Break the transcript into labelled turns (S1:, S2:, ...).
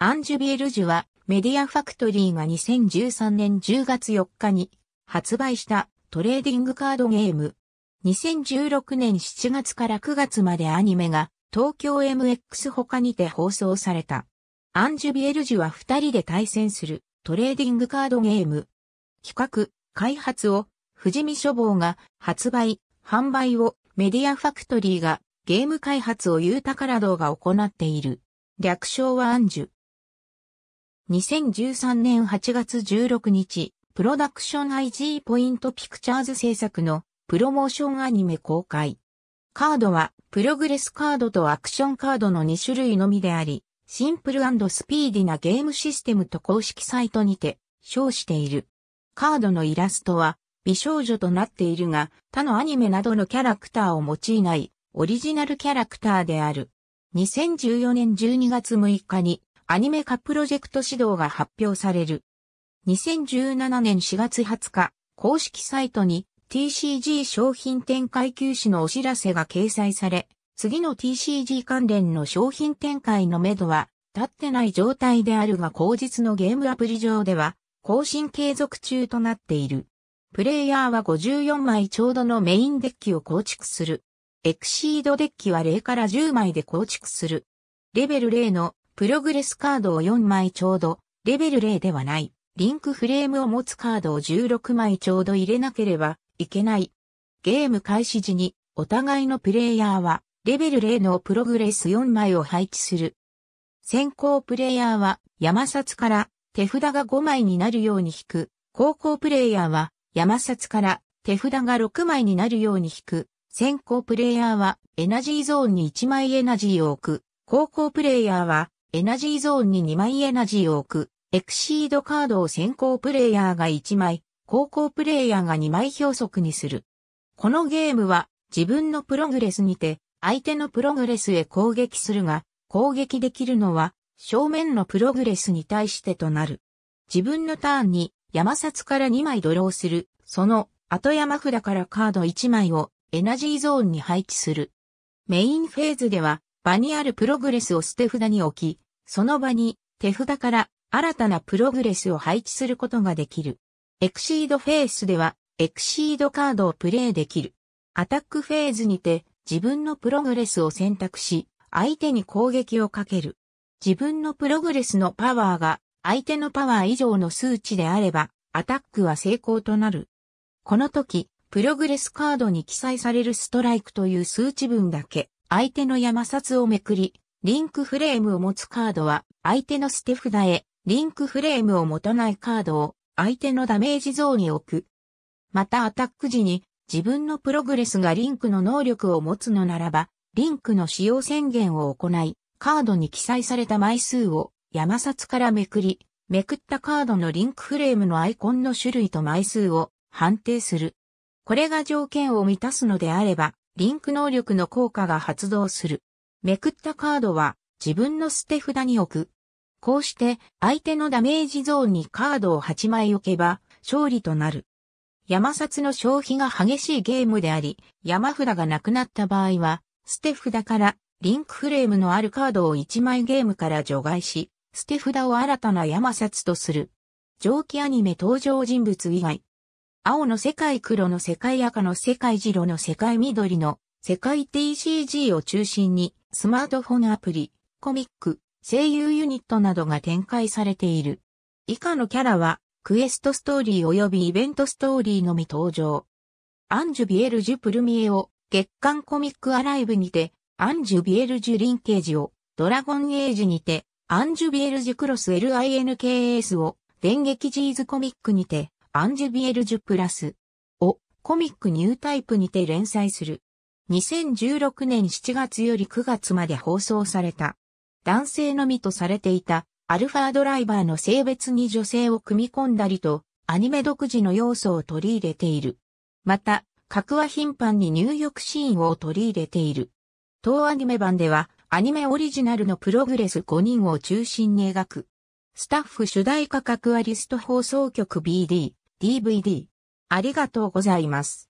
S1: アンジュビエルジュはメディアファクトリーが2013年10月4日に発売したトレーディングカードゲーム。2016年7月から9月までアニメが東京 MX 他にて放送された。アンジュビエルジュは2人で対戦するトレーディングカードゲーム。企画、開発を富士見書房が発売、販売をメディアファクトリーがゲーム開発をユータカラドが行っている。略称はアンジュ。2013年8月16日、プロダクション IG ポイントピクチャーズ制作のプロモーションアニメ公開。カードは、プログレスカードとアクションカードの2種類のみであり、シンプルスピーディなゲームシステムと公式サイトにて、称している。カードのイラストは、美少女となっているが、他のアニメなどのキャラクターを用いない、オリジナルキャラクターである。2014年12月6日に、アニメ化プロジェクト指導が発表される。2017年4月20日、公式サイトに TCG 商品展開休止のお知らせが掲載され、次の TCG 関連の商品展開のめどは立ってない状態であるが後日のゲームアプリ上では更新継続中となっている。プレイヤーは54枚ちょうどのメインデッキを構築する。エクシードデッキは0から10枚で構築する。レベル0のプログレスカードを4枚ちょうど、レベル0ではない、リンクフレームを持つカードを16枚ちょうど入れなければいけない。ゲーム開始時に、お互いのプレイヤーは、レベル0のプログレス4枚を配置する。先行プレイヤーは、山札から手札が5枚になるように引く。後攻プレイヤーは、山札から手札が6枚になるように引く。先行プレイヤーは、エナジーゾーンに1枚エナジーを置く。後攻プレイヤーは、エナジーゾーンに2枚エナジーを置く、エクシードカードを先行プレイヤーが1枚、後行プレイヤーが2枚表速にする。このゲームは自分のプログレスにて相手のプログレスへ攻撃するが、攻撃できるのは正面のプログレスに対してとなる。自分のターンに山札から2枚ドローする、その後山札からカード1枚をエナジーゾーンに配置する。メインフェーズでは場にあるプログレスを捨て札に置き、その場に手札から新たなプログレスを配置することができる。エクシードフェースでは、エクシードカードをプレイできる。アタックフェーズにて自分のプログレスを選択し、相手に攻撃をかける。自分のプログレスのパワーが相手のパワー以上の数値であれば、アタックは成功となる。この時、プログレスカードに記載されるストライクという数値分だけ、相手の山札をめくり、リンクフレームを持つカードは、相手の捨て札へ、リンクフレームを持たないカードを、相手のダメージゾーンに置く。またアタック時に、自分のプログレスがリンクの能力を持つのならば、リンクの使用宣言を行い、カードに記載された枚数を山札からめくり、めくったカードのリンクフレームのアイコンの種類と枚数を判定する。これが条件を満たすのであれば、リンク能力の効果が発動する。めくったカードは自分の捨て札に置く。こうして相手のダメージゾーンにカードを8枚置けば勝利となる。山札の消費が激しいゲームであり、山札がなくなった場合は、捨て札からリンクフレームのあるカードを1枚ゲームから除外し、捨て札を新たな山札とする。上記アニメ登場人物以外、青の世界黒の世界赤の世界白の世界緑の世界 TCG を中心にスマートフォンアプリ、コミック、声優ユニットなどが展開されている。以下のキャラはクエストストーリー及びイベントストーリーのみ登場。アンジュ・ビエルジュ・プルミエを月刊コミックアライブにて、アンジュ・ビエルジュ・リンケージをドラゴンエイジにて、アンジュ・ビエルジュ・クロス LINKS を電撃ジーズコミックにて、アンジュビエルジュプラスをコミックニュータイプにて連載する。2016年7月より9月まで放送された。男性のみとされていたアルファドライバーの性別に女性を組み込んだりと、アニメ独自の要素を取り入れている。また、格は頻繁に入浴シーンを取り入れている。当アニメ版では、アニメオリジナルのプログレス5人を中心に描く。スタッフ主題歌格はリスト放送局 BD。DVD。ありがとうございます。